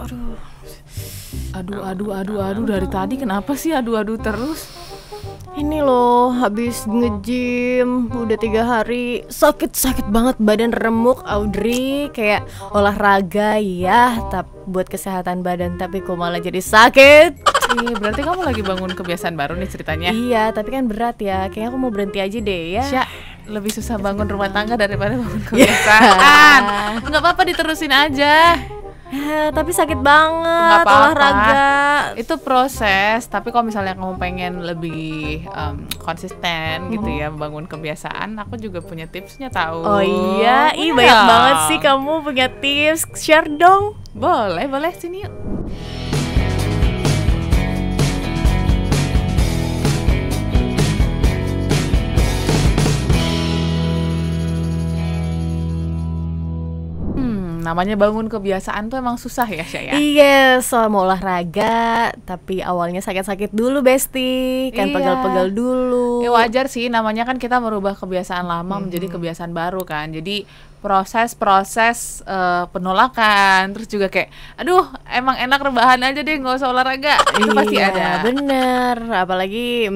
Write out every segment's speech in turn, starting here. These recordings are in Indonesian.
aduh aduh aduh aduh aduh dari tadi kenapa sih aduh aduh terus ini loh habis ngejim udah tiga hari sakit sakit banget badan remuk Audrey kayak olahraga ya tapi buat kesehatan badan tapi kok malah jadi sakit Iya, berarti kamu lagi bangun kebiasaan baru nih ceritanya. Iya, tapi kan berat ya. Kayaknya aku mau berhenti aja deh ya. Syah lebih susah bangun rumah tangga daripada bangun iya. kebiasaan. Enggak apa-apa diterusin aja. Eh, tapi sakit banget apa -apa. olahraga. Itu proses, tapi kalau misalnya kamu pengen lebih um, konsisten gitu hmm. gitu ya membangun kebiasaan, aku juga punya tipsnya tahu. Oh iya, ih banyak banget sih kamu punya tips. Share dong. Boleh, boleh sini yuk. namanya bangun kebiasaan tuh emang susah ya, saya Iya, soal mau olahraga, tapi awalnya sakit-sakit dulu, Besti. Kan iya. pegal-pegal dulu. Ya wajar sih, namanya kan kita merubah kebiasaan lama hmm. menjadi kebiasaan baru kan. Jadi proses-proses uh, penolakan terus juga kayak aduh emang enak rebahan aja deh nggak usah olahraga itu pasti iya, ada bener apalagi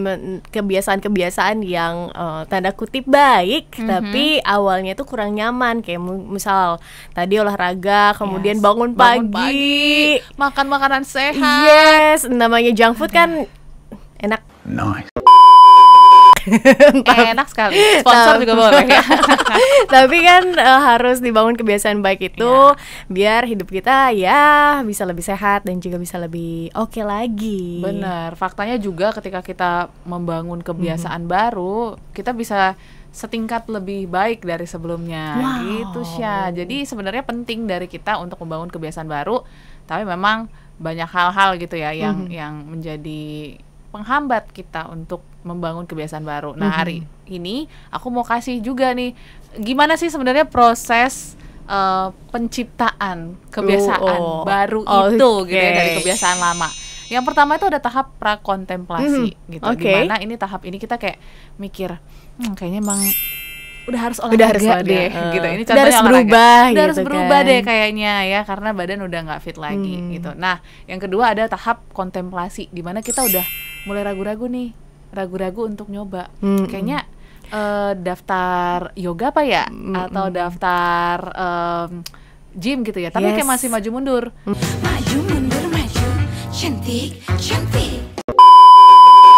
kebiasaan-kebiasaan yang uh, tanda kutip baik mm -hmm. tapi awalnya itu kurang nyaman kayak misal tadi olahraga kemudian yes. bangun, bangun pagi makan makanan sehat yes namanya junk food kan nah. enak nice Eh, enak sekali sponsor juga boleh ya. tapi kan uh, harus dibangun kebiasaan baik itu ya. biar hidup kita ya bisa lebih sehat dan juga bisa lebih oke okay lagi benar faktanya juga ketika kita membangun mhm. kebiasaan -hmm. baru kita bisa setingkat lebih baik dari sebelumnya wow. gitu Sya. Jadi sebenarnya penting dari kita untuk membangun kebiasaan baru, tapi memang banyak hal-hal gitu ya yang -hmm. yang menjadi penghambat kita untuk membangun kebiasaan baru. Nah, mm-hmm. hari ini aku mau kasih juga nih gimana sih sebenarnya proses uh, penciptaan kebiasaan oh, oh. baru oh, itu okay. gitu ya dari kebiasaan lama. Yang pertama itu ada tahap prakontemplasi mm, gitu. Okay. Dimana ini tahap ini kita kayak mikir, hmm, kayaknya emang udah harus olahraga udah harus deh uh, gitu. Ini udah harus olahraga. berubah udah gitu harus berubah kan. deh kayaknya ya karena badan udah nggak fit lagi hmm. gitu. Nah, yang kedua ada tahap kontemplasi di mana kita udah mulai ragu-ragu nih ragu-ragu untuk nyoba. -mm. Kayaknya uh, daftar yoga apa ya -mm. atau hmm. daftar um, gym gitu ya. Tapi yes. kayak masih maju mundur. Maju mundur maju cantik cantik.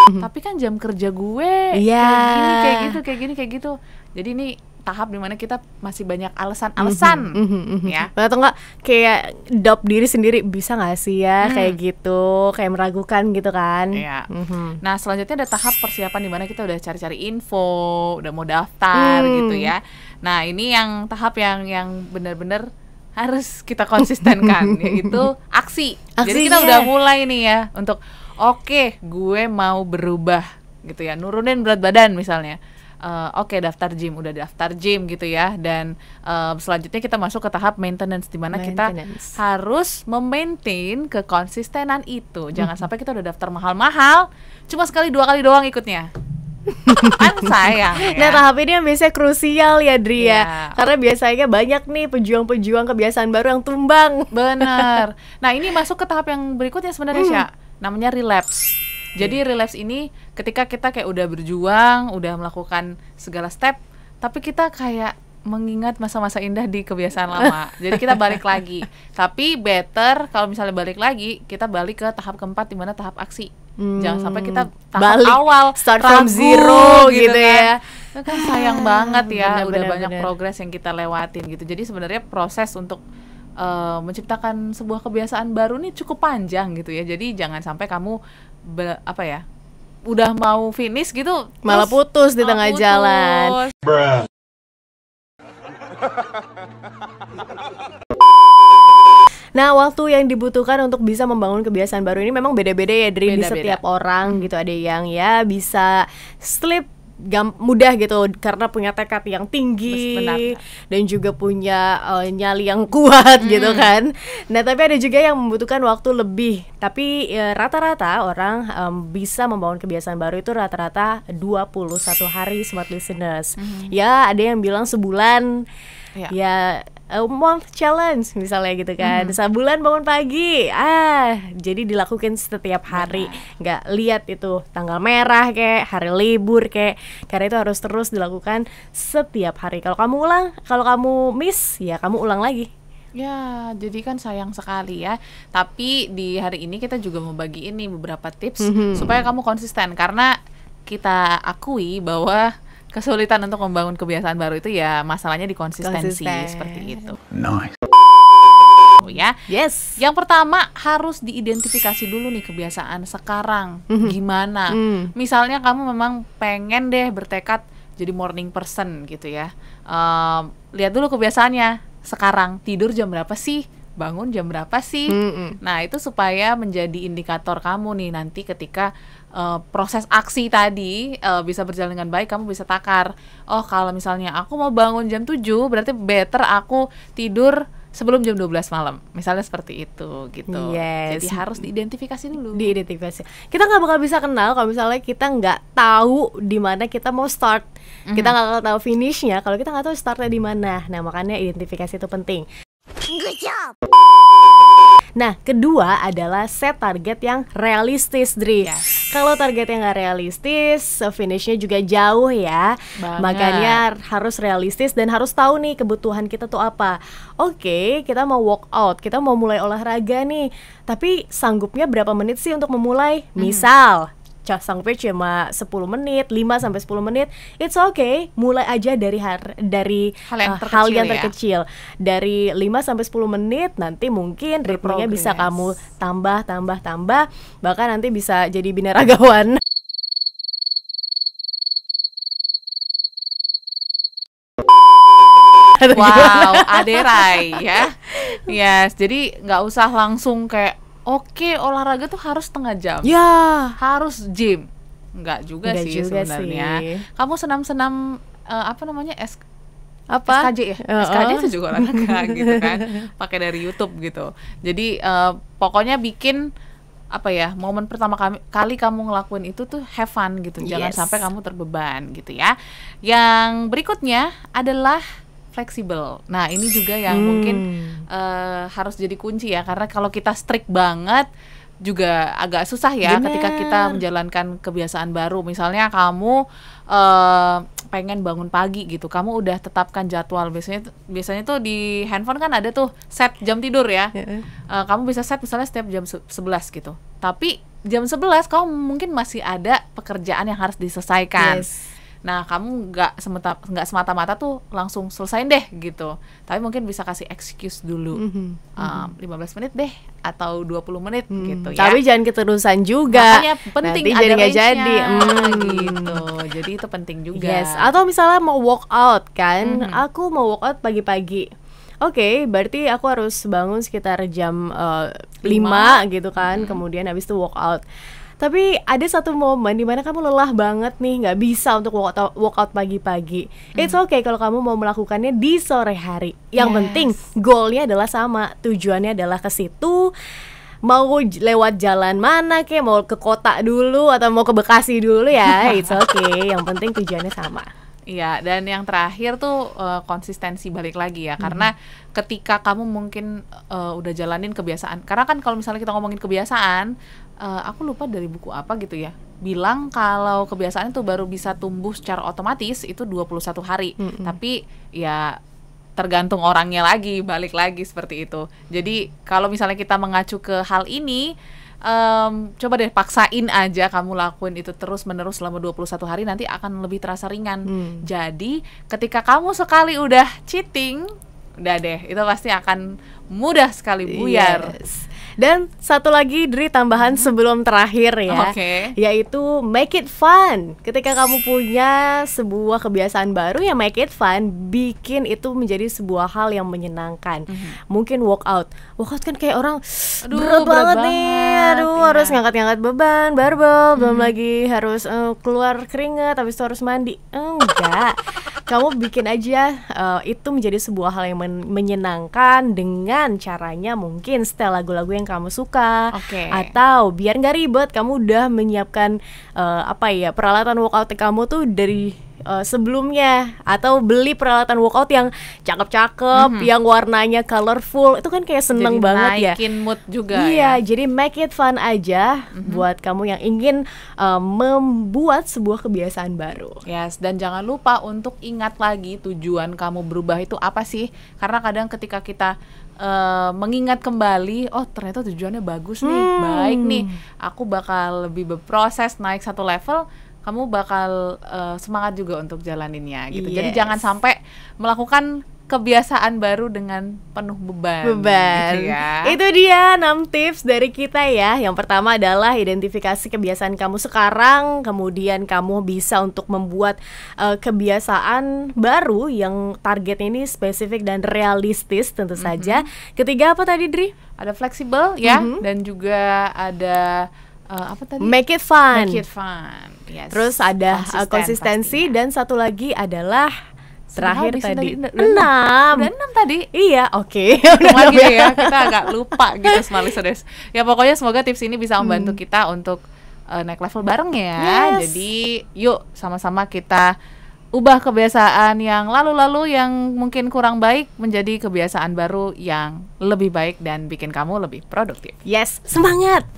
Tapi kan jam kerja gue yeah. kayak gini kayak gitu kayak gini kayak gitu. Jadi ini tahap dimana kita masih banyak alasan-alasan mm -hmm, mm -hmm, ya atau enggak kayak dop diri sendiri bisa nggak sih ya mm. kayak gitu kayak meragukan gitu kan ya. mm -hmm. nah selanjutnya ada tahap persiapan dimana kita udah cari-cari info udah mau daftar mm. gitu ya nah ini yang tahap yang yang benar-benar harus kita konsistenkan yaitu aksi. aksi jadi kita iya. udah mulai nih ya untuk oke okay, gue mau berubah gitu ya nurunin berat badan misalnya Eh, oke okay, daftar gym udah daftar gym gitu ya dan uh, selanjutnya kita masuk ke tahap maintenance di mana kita harus memaintain kekonsistenan itu jangan hmm. sampai kita udah daftar mahal-mahal cuma sekali dua kali doang ikutnya kan sayang ya. Nah tahap ini yang biasanya krusial ya Dria ya. yeah. Karena biasanya banyak nih pejuang-pejuang kebiasaan baru yang tumbang Bener Nah ini masuk ke tahap yang berikutnya sebenarnya hmm. Namanya relapse jadi relapse ini ketika kita kayak udah berjuang, udah melakukan segala step, tapi kita kayak mengingat masa-masa indah di kebiasaan lama. Jadi kita balik lagi. Tapi better kalau misalnya balik lagi, kita balik ke tahap keempat di mana tahap aksi. Hmm, Jangan sampai kita tahap balik, awal start ragu, from zero gitu, gitu ya. Kan. Itu kan sayang banget ya, bener, udah bener, banyak bener. progres yang kita lewatin gitu. Jadi sebenarnya proses untuk uh, menciptakan sebuah kebiasaan baru nih cukup panjang gitu ya. Jadi jangan sampai kamu be, apa ya udah mau finish gitu malah putus di ah, tengah putus. jalan. Nah, waktu yang dibutuhkan untuk bisa membangun kebiasaan baru ini memang beda-beda ya dari di setiap orang gitu. Ada yang ya bisa sleep gam mudah gitu karena punya tekad yang tinggi Benar. dan juga punya uh, nyali yang kuat hmm. gitu kan. Nah, tapi ada juga yang membutuhkan waktu lebih. Tapi ya, rata-rata ya, orang um, bisa membangun kebiasaan baru itu rata-rata 21 hari smart listeners. Hmm. Ya, ada yang bilang sebulan. Ya, ya a month challenge misalnya gitu kan hmm. sebulan bangun pagi ah jadi dilakukan setiap hari iya. nggak lihat itu tanggal merah kayak hari libur kayak karena itu harus terus dilakukan setiap hari kalau kamu ulang kalau kamu miss ya kamu ulang lagi Ya, jadi kan sayang sekali ya. Tapi di hari ini kita juga mau bagi ini beberapa tips mm -hmm. supaya kamu konsisten karena kita akui bahwa kesulitan untuk membangun kebiasaan baru itu ya masalahnya di konsistensi Konsisten. seperti itu. Nice ya. Yes. Yang pertama harus diidentifikasi dulu nih kebiasaan sekarang mhm. gimana. Mm. Misalnya kamu memang pengen deh bertekad jadi morning person gitu ya. Um, lihat dulu kebiasaannya sekarang tidur jam berapa sih? Bangun jam berapa sih? Mm-hmm. Nah, itu supaya menjadi indikator kamu nih nanti ketika uh, proses aksi tadi uh, bisa berjalan dengan baik, kamu bisa takar. Oh, kalau misalnya aku mau bangun jam 7, berarti better aku tidur sebelum jam 12 malam. Misalnya seperti itu gitu. Yes. Jadi harus diidentifikasi dulu. Diidentifikasi. Kita nggak bakal bisa kenal kalau misalnya kita nggak tahu di mana kita mau start. Mm -hmm. Kita mhm. nggak bakal tahu finishnya kalau kita nggak tahu startnya di mana. Nah makanya identifikasi itu penting. Good job. Nah, kedua adalah set target yang realistis, Dri. Yes. Kalau yang nggak realistis, finishnya juga jauh ya. Banget. Makanya harus realistis dan harus tahu nih kebutuhan kita tuh apa. Oke, kita mau walk out, kita mau mulai olahraga nih. Tapi sanggupnya berapa menit sih untuk memulai? Mhm. Misal, casang page cuma ya, 10 menit, 5 sampai 10 menit, it's okay. Mulai aja dari har dari hal yang eh, terkecil, uh, hal yang ya. terkecil. Ya? dari 5 sampai 10 menit nanti mungkin ritmenya bisa kamu tambah tambah tambah bahkan nanti bisa jadi binaragawan. Wow, aderai ya. Yes, jadi nggak usah langsung kayak Oke, olahraga tuh harus setengah jam. Ya. Yeah. Harus gym. Enggak juga Nggak sih sebenarnya. Kamu senam-senam uh, apa namanya? Es apa SKJ ya uh, SKJ itu juga olahraga gitu kan pakai dari YouTube gitu jadi uh, pokoknya bikin apa ya momen pertama kami, kali kamu ngelakuin itu tuh have fun gitu jangan yes. sampai kamu terbeban gitu ya yang berikutnya adalah fleksibel. Nah, ini juga yang hmm. mungkin uh, eh, harus jadi kunci ya karena kalau kita strict banget juga agak susah ya Bener. ketika kita menjalankan kebiasaan baru. Misalnya kamu uh, pengen bangun pagi gitu, kamu udah tetapkan jadwal. Biasanya biasanya tuh di handphone kan ada tuh set jam tidur ya. Uh, kamu bisa set misalnya setiap jam 11 gitu. Tapi jam 11 kamu mungkin masih ada pekerjaan yang harus diselesaikan. Yes Nah, kamu nggak semata nggak semata-mata tuh langsung selesain deh gitu. Tapi mungkin bisa kasih excuse dulu. Mm -hmm. um, 15 menit deh atau 20 menit mm. gitu ya. Tapi jangan keterusan juga. Makanya penting Nanti jadi nggak jadi. Mm. gitu. Jadi itu penting juga. Yes, atau misalnya mau walk out kan. Mm -hmm. Aku mau walk out pagi-pagi. Oke, okay, berarti aku harus bangun sekitar jam uh, 5, 5 gitu kan. -hmm. Kemudian habis itu walk out tapi ada satu momen dimana kamu lelah banget nih, nggak bisa untuk workout, out pagi-pagi. Hmm. It's okay kalau kamu mau melakukannya di sore hari. Yang yes. penting goalnya adalah sama, tujuannya adalah ke situ mau lewat jalan mana kayak mau ke kota dulu atau mau ke Bekasi dulu ya it's okay yang penting tujuannya sama Iya, dan yang terakhir tuh uh, konsistensi balik lagi ya, hmm. karena ketika kamu mungkin uh, udah jalanin kebiasaan, karena kan kalau misalnya kita ngomongin kebiasaan, uh, aku lupa dari buku apa gitu ya bilang kalau kebiasaan itu baru bisa tumbuh secara otomatis itu 21 hari. Mm -hmm. Tapi ya tergantung orangnya lagi, balik lagi seperti itu. Jadi kalau misalnya kita mengacu ke hal ini um, coba deh paksain aja kamu lakuin itu terus menerus selama 21 hari nanti akan lebih terasa ringan. Mm. Jadi ketika kamu sekali udah cheating, udah deh itu pasti akan mudah sekali buyar. Yes. Dan satu lagi dari tambahan hmm. sebelum terakhir ya, okay. yaitu make it fun. Ketika kamu punya sebuah kebiasaan baru ya make it fun, bikin itu menjadi sebuah hal yang menyenangkan. Hmm. Mungkin workout, workout kan kayak orang aduh, berat, berat banget, banget nih, aduh iya. harus ngangkat-ngangkat beban, barbel, hmm. belum lagi harus uh, keluar keringat, habis itu harus mandi. Enggak, kamu bikin aja uh, itu menjadi sebuah hal yang men menyenangkan dengan caranya mungkin setel lagu-lagu yang yang kamu suka okay. atau biar nggak ribet kamu udah menyiapkan uh, apa ya peralatan workout kamu tuh dari uh, sebelumnya atau beli peralatan workout yang cakep-cakep, mm -hmm. yang warnanya colorful itu kan kayak seneng jadi banget ya. bikin mood juga. Iya, ya. jadi make it fun aja mm -hmm. buat kamu yang ingin uh, membuat sebuah kebiasaan baru. Yes, dan jangan lupa untuk ingat lagi tujuan kamu berubah itu apa sih? Karena kadang ketika kita uh, mengingat kembali oh ternyata tujuannya bagus nih hmm. baik nih aku bakal lebih berproses naik satu level kamu bakal uh, semangat juga untuk jalaninnya gitu yes. jadi jangan sampai melakukan kebiasaan baru dengan penuh beban. Gitu beban. ya. Itu dia 6 tips dari kita ya. Yang pertama adalah identifikasi kebiasaan kamu sekarang, kemudian kamu bisa untuk membuat uh, kebiasaan baru yang target ini spesifik dan realistis tentu mm -hmm. saja. Ketiga apa tadi Dri? Ada fleksibel ya mm -hmm. dan juga ada uh, apa tadi? Make it fun. Make it fun. Yes. Terus ada eh, Konsisten, konsistensi pastinya. dan satu lagi adalah Terakhir tadi. Enam. enam tadi. Iya, oke. Okay. lagi ya. Kita agak lupa gitu semalih sudah. Ya pokoknya semoga tips ini bisa membantu hmm. kita untuk uh, naik level bareng ya. Yes. Jadi yuk sama-sama kita ubah kebiasaan yang lalu-lalu yang mungkin kurang baik menjadi kebiasaan baru yang lebih baik dan bikin kamu lebih produktif. Yes, semangat.